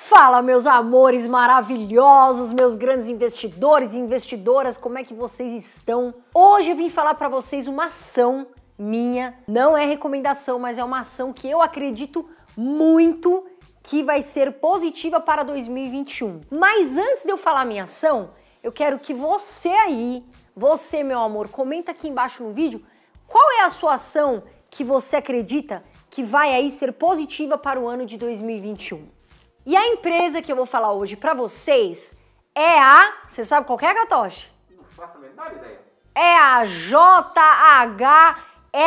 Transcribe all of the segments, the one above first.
Fala, meus amores maravilhosos, meus grandes investidores e investidoras, como é que vocês estão? Hoje eu vim falar para vocês uma ação minha, não é recomendação, mas é uma ação que eu acredito muito que vai ser positiva para 2021. Mas antes de eu falar minha ação, eu quero que você aí, você, meu amor, comenta aqui embaixo no vídeo qual é a sua ação que você acredita que vai aí ser positiva para o ano de 2021. E a empresa que eu vou falar hoje para vocês é a. Você sabe qual é, Gatoche? Não faço a menor ideia. É a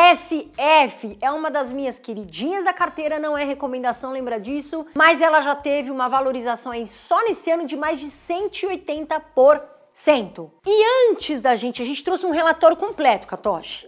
JHSF. É uma das minhas queridinhas da carteira, não é recomendação, lembra disso? Mas ela já teve uma valorização aí só nesse ano de mais de 180%. por Sento. E antes da gente, a gente trouxe um relatório completo, Katoshi.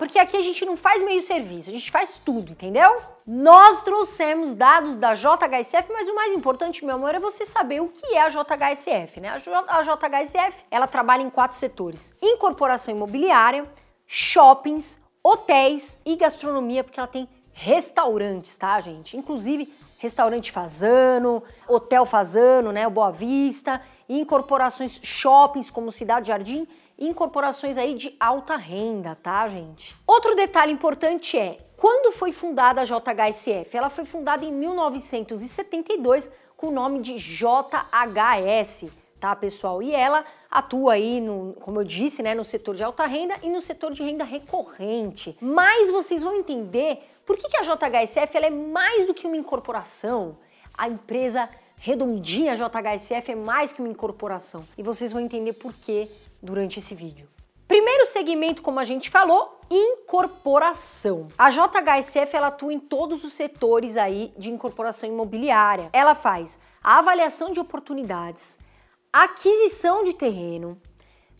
Porque aqui a gente não faz meio serviço, a gente faz tudo, entendeu? Nós trouxemos dados da JHSF, mas o mais importante, meu amor, é você saber o que é a JHSF, né? A JHSF, ela trabalha em quatro setores: incorporação imobiliária, shoppings, hotéis e gastronomia, porque ela tem restaurantes, tá, gente? Inclusive restaurante Fazano, hotel Fazano, né, o Boa Vista incorporações shoppings como Cidade Jardim, incorporações aí de alta renda, tá, gente? Outro detalhe importante é quando foi fundada a JHSF? Ela foi fundada em 1972 com o nome de JHS, tá, pessoal? E ela atua aí, no, como eu disse, né, no setor de alta renda e no setor de renda recorrente. Mas vocês vão entender por que, que a JHSF ela é mais do que uma incorporação. A empresa redondinha a JHSF é mais que uma incorporação. E vocês vão entender por que durante esse vídeo. Primeiro segmento, como a gente falou, incorporação. A JHSF ela atua em todos os setores aí de incorporação imobiliária. Ela faz a avaliação de oportunidades, aquisição de terreno,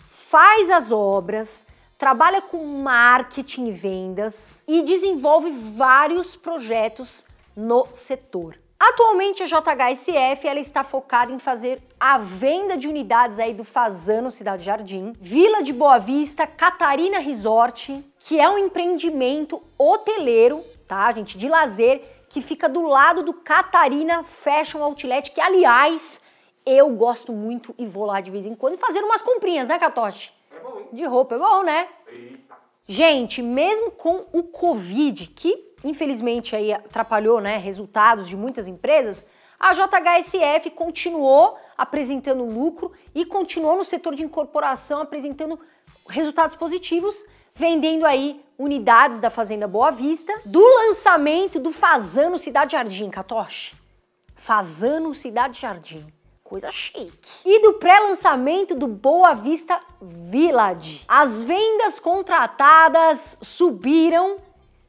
faz as obras, trabalha com marketing e vendas e desenvolve vários projetos no setor. Atualmente a JHSF ela está focada em fazer a venda de unidades aí do Fazano Cidade Jardim, Vila de Boa Vista, Catarina Resort, que é um empreendimento hoteleiro, tá, gente, de lazer que fica do lado do Catarina Fashion Outlet, que aliás, eu gosto muito e vou lá de vez em quando fazer umas comprinhas, né, Catoche? É bom. Hein? De roupa é bom, né? Eita. Gente, mesmo com o Covid, que infelizmente aí atrapalhou né, resultados de muitas empresas, a JHSF continuou apresentando lucro e continuou no setor de incorporação apresentando resultados positivos, vendendo aí unidades da Fazenda Boa Vista, do lançamento do Fazano Cidade Jardim, Catoche. Fazano Cidade Jardim. Coisa chique. E do pré-lançamento do Boa Vista Village. As vendas contratadas subiram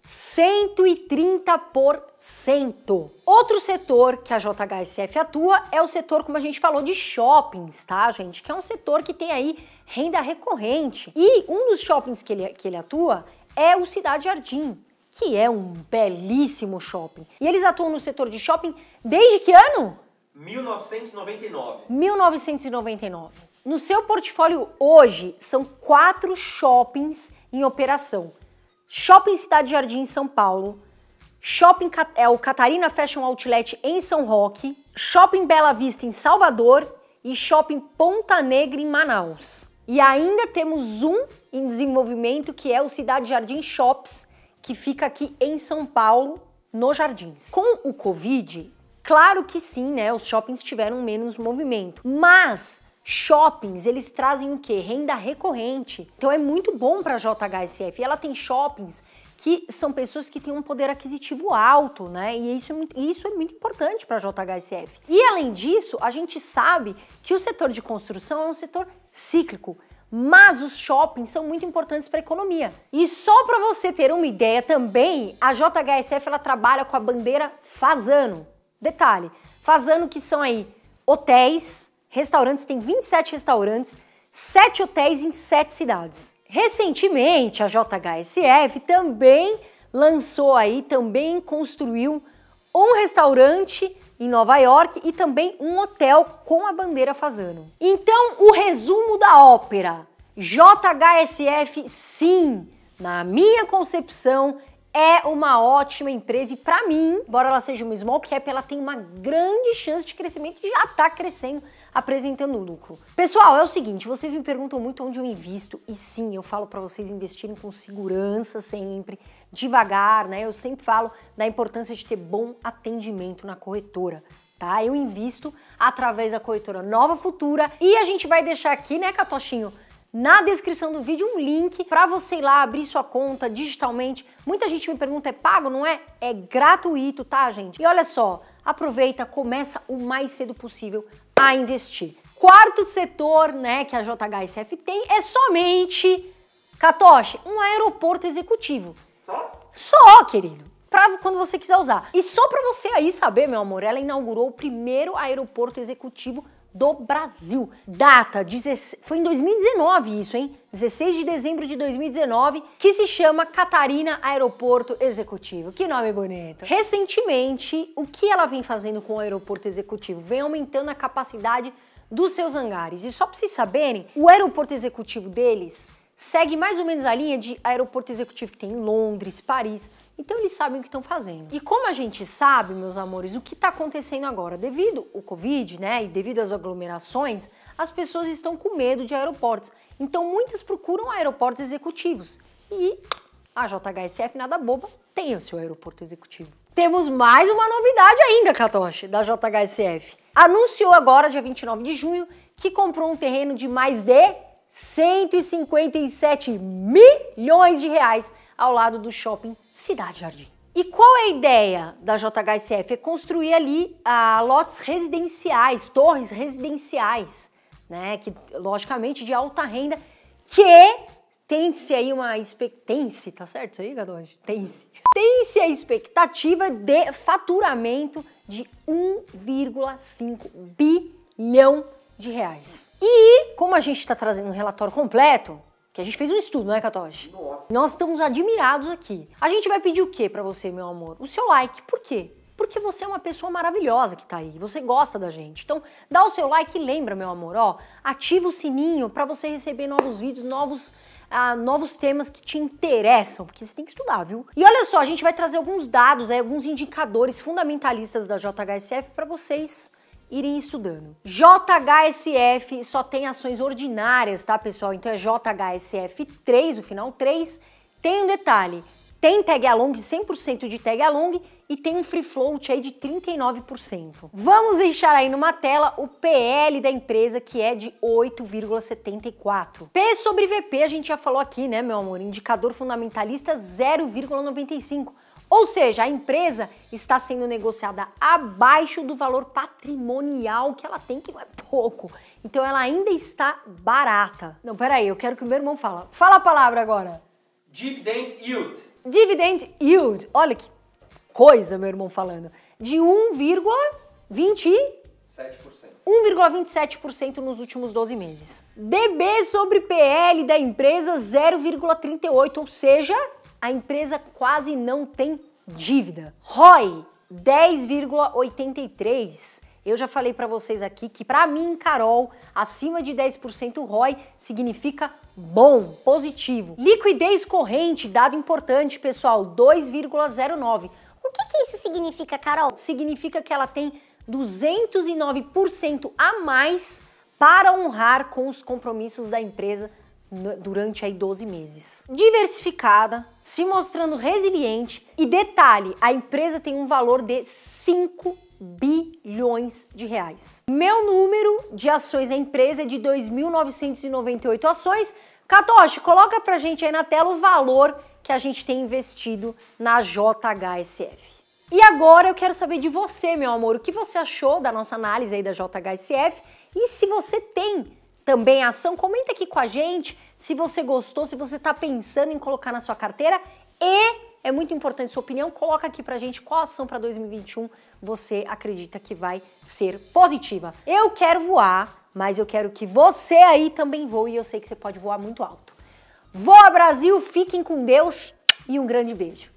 130 por cento. Outro setor que a JHSF atua é o setor, como a gente falou, de shoppings, tá, gente? Que é um setor que tem aí renda recorrente. E um dos shoppings que ele, que ele atua é o Cidade Jardim, que é um belíssimo shopping. E eles atuam no setor de shopping desde que ano? 1999. 1999. No seu portfólio hoje são quatro shoppings em operação Shopping Cidade Jardim, em São Paulo, Shopping é o Catarina Fashion Outlet em São Roque, Shopping Bela Vista em Salvador e Shopping Ponta Negra em Manaus. E ainda temos um em desenvolvimento que é o Cidade Jardim Shops, que fica aqui em São Paulo, no Jardins. Com o Covid, claro que sim, né? Os shoppings tiveram menos movimento, mas Shoppings, eles trazem o que? Renda recorrente. Então é muito bom para a JHSF. Ela tem shoppings que são pessoas que têm um poder aquisitivo alto, né? E isso é muito, isso é muito importante para a JHSF. E além disso, a gente sabe que o setor de construção é um setor cíclico. Mas os shoppings são muito importantes para a economia. E só para você ter uma ideia também, a JHSF ela trabalha com a bandeira Fazano. Detalhe, Fazano que são aí hotéis, restaurantes, tem 27 restaurantes, 7 hotéis em 7 cidades. Recentemente, a JHSF também lançou aí, também construiu um restaurante em Nova York e também um hotel com a bandeira Fazano. Então, o resumo da ópera. JHSF, sim, na minha concepção, é uma ótima empresa e para mim, embora ela seja uma small cap, ela tem uma grande chance de crescimento e já está crescendo apresentando lucro. Pessoal, é o seguinte, vocês me perguntam muito onde eu invisto e sim, eu falo para vocês investirem com segurança sempre, devagar, né? Eu sempre falo da importância de ter bom atendimento na corretora. Tá? Eu invisto através da corretora Nova Futura e a gente vai deixar aqui, né, Catochinho, na descrição do vídeo um link para você ir lá abrir sua conta digitalmente. Muita gente me pergunta, é pago? Não é? É gratuito, tá, gente? E olha só, aproveita, começa o mais cedo possível a investir. Quarto setor, né, que a JHSF tem é somente Katoshi, um aeroporto executivo. Só, querido Para quando você quiser usar. E só para você aí saber, meu amor, ela inaugurou o primeiro aeroporto executivo do Brasil. Data, 16, foi em 2019 isso, hein? 16 de dezembro de 2019, que se chama Catarina Aeroporto Executivo. Que nome bonito. Recentemente, o que ela vem fazendo com o aeroporto executivo? Vem aumentando a capacidade dos seus hangares. E só para vocês saberem, o aeroporto executivo deles segue mais ou menos a linha de aeroporto executivo que tem em Londres, Paris. Então eles sabem o que estão fazendo. E como a gente sabe, meus amores, o que está acontecendo agora? Devido ao Covid, né, e devido às aglomerações, as pessoas estão com medo de aeroportos. Então muitas procuram aeroportos executivos. E a JHSF, nada boba, tem o seu aeroporto executivo. Temos mais uma novidade ainda, Katoshi, da JHSF. Anunciou agora, dia 29 de junho, que comprou um terreno de mais de 157 milhões de reais ao lado do shopping Cidade Jardim. E qual é a ideia da JHSF? É construir ali ah, lotes residenciais, torres residenciais, né? Que logicamente de alta renda, que é, tem-se aí uma expectância, tá certo isso aí, Gadoge? Tem-se. Tem-se a expectativa de faturamento de 1,5 bilhão de reais. E como a gente está trazendo um relatório completo, que a gente fez um estudo, né, Catoche? Nós estamos admirados aqui. A gente vai pedir o quê para você, meu amor? O seu like. Por quê? Porque você é uma pessoa maravilhosa que tá aí, você gosta da gente. Então, dá o seu like e lembra, meu amor, ó, ativa o sininho para você receber novos vídeos, novos ah, novos temas que te interessam, porque você tem que estudar, viu? E olha só, a gente vai trazer alguns dados, aí, alguns indicadores fundamentalistas da JHSF para vocês irem estudando. JHSF só tem ações ordinárias, tá, pessoal? Então é JHSF3, o final 3. Tem um detalhe, tem tag along, 100% de tag along e tem um free float aí de 39%. Vamos deixar aí numa tela o PL da empresa que é de 8,74. P sobre VP a gente já falou aqui, né, meu amor? Indicador fundamentalista 0,95. Ou seja, a empresa está sendo negociada abaixo do valor patrimonial que ela tem, que não é pouco. Então ela ainda está barata. Não, peraí, eu quero que o meu irmão fala. Fala a palavra agora. Dividend yield. Dividend yield. Olha que coisa, meu irmão falando. De 1,27%. 1,27% nos últimos 12 meses. DB sobre PL da empresa 0,38, ou seja, a empresa quase não tem dívida. ROI 10,83. Eu já falei para vocês aqui que para mim, Carol, acima de 10% ROI significa bom, positivo. Liquidez corrente, dado importante, pessoal, 2,09. O que, que isso significa, Carol? Significa que ela tem 209% a mais para honrar com os compromissos da empresa durante aí 12 meses. Diversificada, se mostrando resiliente e detalhe, a empresa tem um valor de 5 bilhões de reais. Meu número de ações da empresa é de 2.998 ações. Katoshi, coloca pra gente aí na tela o valor que a gente tem investido na JHSF. E agora eu quero saber de você, meu amor, o que você achou da nossa análise aí da JHSF e se você tem também a ação. Comenta aqui com a gente se você gostou, se você está pensando em colocar na sua carteira e é muito importante sua opinião. Coloca aqui pra gente qual ação para 2021 você acredita que vai ser positiva. Eu quero voar, mas eu quero que você aí também voe e eu sei que você pode voar muito alto. Voa Brasil, fiquem com Deus e um grande beijo.